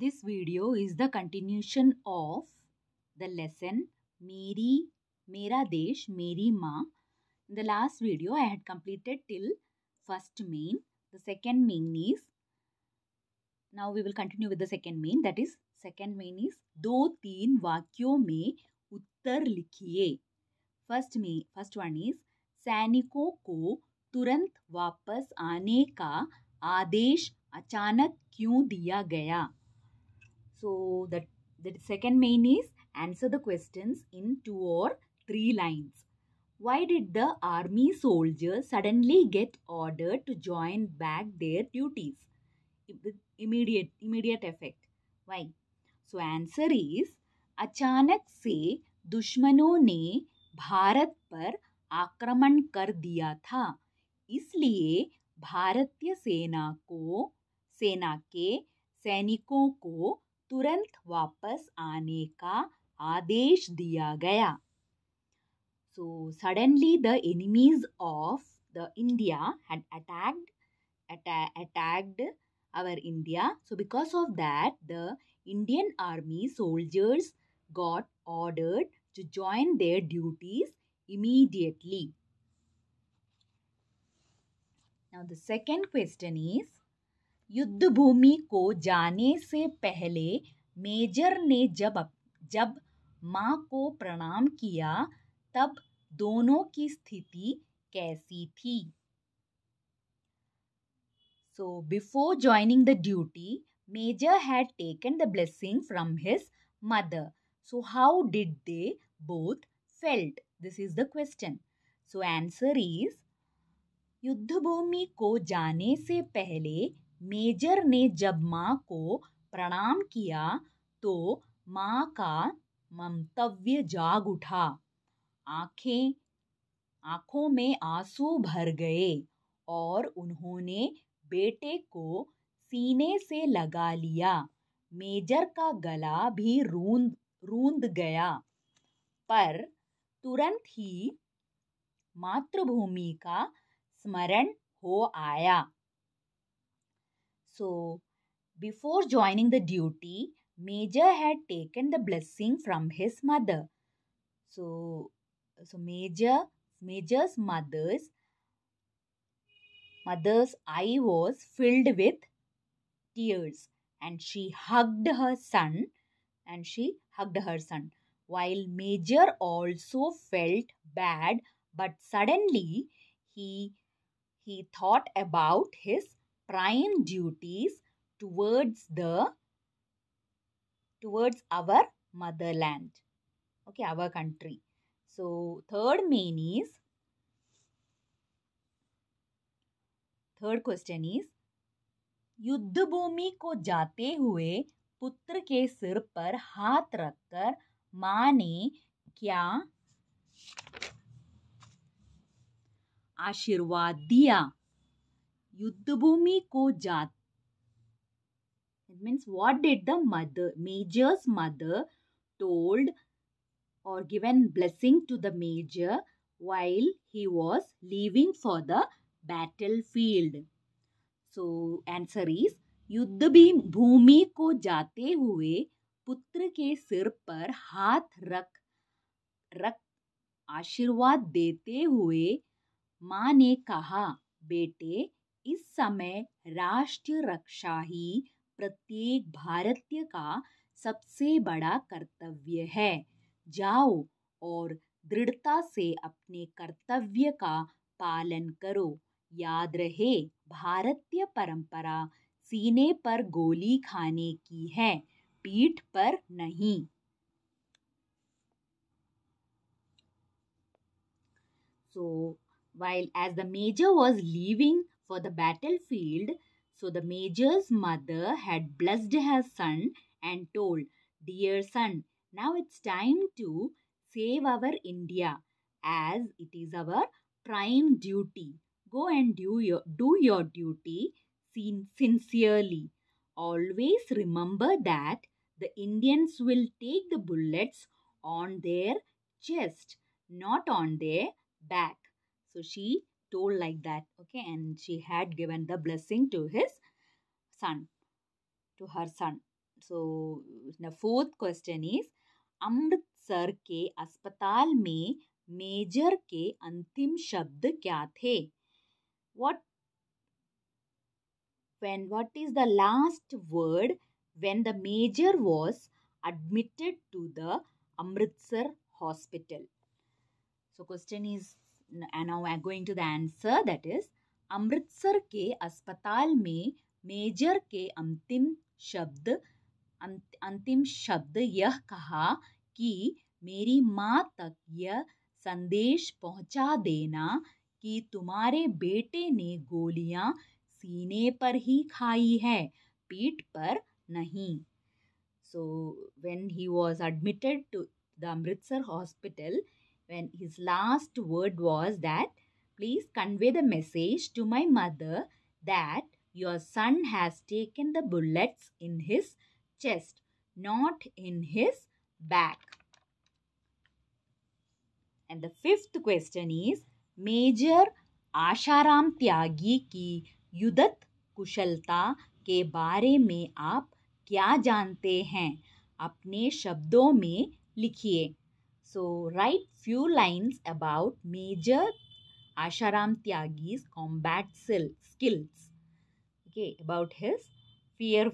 This video is the continuation of the lesson Meri, Mera Desh, Meri Ma. In the last video, I had completed till first main. The second main is, now we will continue with the second main. That is, second main is, दो तीन वाक्यों में उत्तर लिखिए first में first one is सैनिकों को तुरंत वापस आने का आदेश अचानक क्यों दिया गया So that the second main is answer the questions in two or three lines. Why did the army soldiers suddenly get ordered to join back their duties? With immediate immediate effect. Why? So answer is अचानक से दुश्मनों ने भारत पर आक्रमण कर दिया था इसलिए भारतीय सेना को सेना के सैनिकों को तुरंत वापस आने का आदेश दिया गया So suddenly the enemies of the India had attacked attacked our India. So because of that, the Indian army soldiers got ordered to join their duties immediately. Now the second question is युद्ध भूमि को जाने से पहले major ने जब जब माँ को प्रणाम किया तब दोनों की स्थिति कैसी थी so before joining the duty major had taken the blessing from his mother so how did they both felt this is the question so answer is युद्ध भूमि को जाने से पहले मेजर ने जब माँ को प्रणाम किया तो माँ का ममतव्य जाग उठा आँखें आँखों में आंसू भर गए और उन्होंने बेटे को सीने से लगा लिया मेजर का गला भी रूंद रूंद गया पर तुरंत ही मातृभूमि का स्मरण हो आया So, before joining the duty, Major had taken the blessing from his mother. So, so Major, Major's mother's mother's eye was filled with tears, and she hugged her son, and she hugged her son. While Major also felt bad, but suddenly he he thought about his prime duties towards the towards our motherland okay our country so third main is third question is युद्ध भूमि को जाते हुए पुत्र के सिर पर हाथ रखकर माँ ने क्या आशीर्वाद दिया युद्धभूमि को जात it means what did the mother majors mother told और given blessing to the major while he was leaving for the battlefield so answer is युद्ध भूमि को जाते हुए पुत्र के सिर पर हाथ रख रख आशीर्वाद देते हुए माँ ने कहा बेटे इस समय राष्ट्र रक्षा ही प्रत्येक भारतीय का सबसे बड़ा कर्तव्य है जाओ और दृढ़ता से अपने कर्तव्य का पालन करो याद रहे भारतीय परंपरा सीने पर गोली खाने की है पीठ पर नहीं so while as the major was leaving for the battlefield. So the major's mother had blessed her son and told, Dear son, now it's time to save our India as it is our prime duty. Go and do your, do your duty sincerely. Always remember that the Indians will take the bullets on their chest, not on their back. So she told like that okay and she had given the blessing to his son to her son so the fourth question is Amritsar के अस्पताल में major के अंतिम शब्द क्या when what is the last word when the major was admitted to the amritsar hospital so question is and now I'm to the the that is Amritsar के अस्पताल में मेजर के अंतिम शब्द अंतिम शब्द यह कहा कि मेरी माँ तक यह संदेश पहुँचा देना कि तुम्हारे बेटे ने गोलियाँ सीने पर ही खाई है पीठ पर नहीं so when he was admitted to the Amritsar hospital when his last word was that, please convey the message to my mother that your son has taken the bullets in his chest, not in his back. And the fifth question is Major Asharam Tyagi की युद्धत कुशलता के बारे में आप क्या जानते हैं अपने शब्दों में लिखिए So write few lines about Major Asharam Tyagi's combat skills. Okay, about his fear.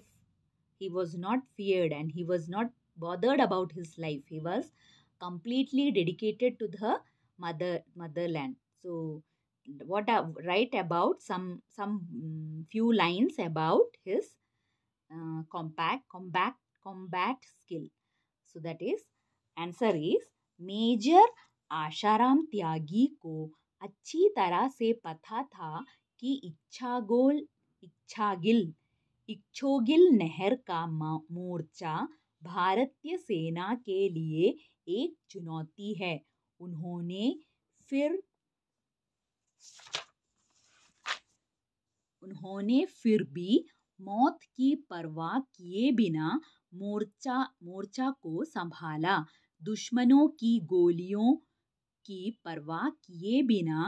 He was not feared and he was not bothered about his life. He was completely dedicated to the mother motherland. So what I write about some some mm, few lines about his uh, compact combat combat skill. So that is answer is major Asharam Tyagi को अच्छी तरह से पता था कि इच्छागोल इच्छागिल इच्छोगिल नहर का मोर्चा भारतीय सेना के लिए एक चुनौती है उन्होंने फिर उन्होंने फिर भी मौत की परवाह किए बिना मोर्चा मोर्चा को संभाला दुश्मनों की गोलियों की परवाह किए बिना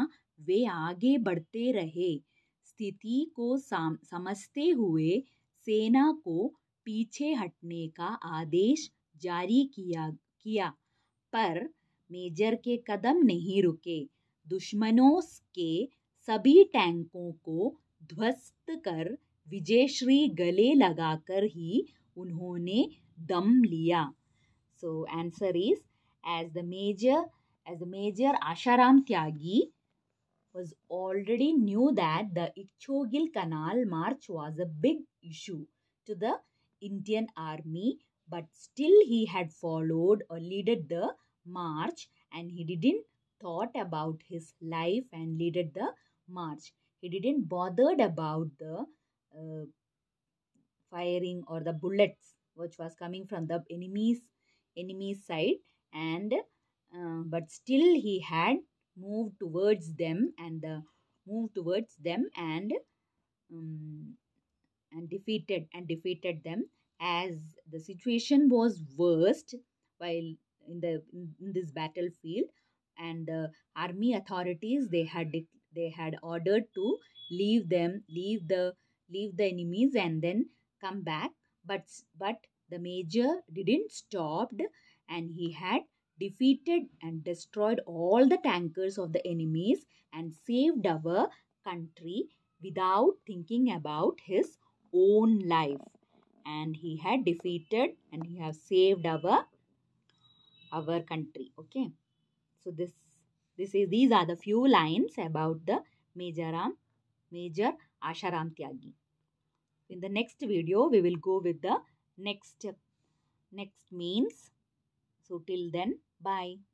वे आगे बढ़ते रहे स्थिति को समझते हुए सेना को पीछे हटने का आदेश जारी किया किया पर मेजर के कदम नहीं रुके दुश्मनों के सभी टैंकों को ध्वस्त कर विजयश्री गले लगाकर ही उन्होंने दम लिया So answer is as the major as the major Asharam Tyagi was already knew that the Ichogil Canal March was a big issue to the Indian army but still he had followed or leaded the march and he didn't thought about his life and leaded the march. He didn't bothered about the uh, firing or the bullets which was coming from the enemy's enemy's side and uh, but still he had moved towards them and the moved towards them and um, and defeated and defeated them as the situation was worst while in the in this battlefield and the army authorities they had they had ordered to leave them leave the leave the enemies and then come back but but the major didn't stopped and he had defeated and destroyed all the tankers of the enemies and saved our country without thinking about his own life. And he had defeated and he has saved our our country. Okay. So this this is these are the few lines about the Major Ram, Major Asharam Tyagi. In the next video, we will go with the next next means so till then bye